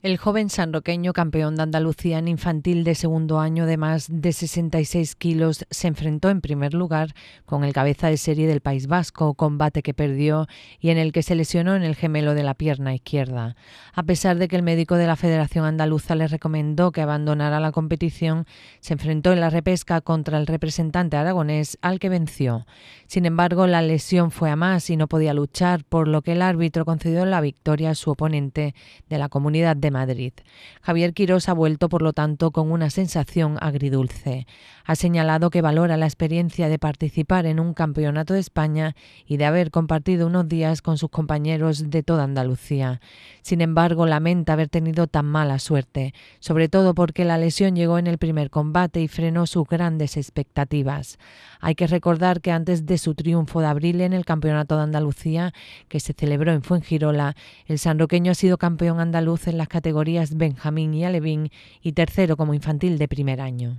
El joven sanroqueño campeón de Andalucía en infantil de segundo año de más de 66 kilos se enfrentó en primer lugar con el cabeza de serie del País Vasco, combate que perdió y en el que se lesionó en el gemelo de la pierna izquierda. A pesar de que el médico de la Federación Andaluza le recomendó que abandonara la competición, se enfrentó en la repesca contra el representante aragonés al que venció. Sin embargo, la lesión fue a más y no podía luchar, por lo que el árbitro concedió la victoria a su oponente de la comunidad de Madrid. Javier Quirós ha vuelto, por lo tanto, con una sensación agridulce. Ha señalado que valora la experiencia de participar en un campeonato de España y de haber compartido unos días con sus compañeros de toda Andalucía. Sin embargo, lamenta haber tenido tan mala suerte, sobre todo porque la lesión llegó en el primer combate y frenó sus grandes expectativas. Hay que recordar que antes de su triunfo de abril en el Campeonato de Andalucía, que se celebró en Fuengirola, el sanroqueño ha sido campeón andaluz en las categorías Benjamín y Alevín y tercero como infantil de primer año.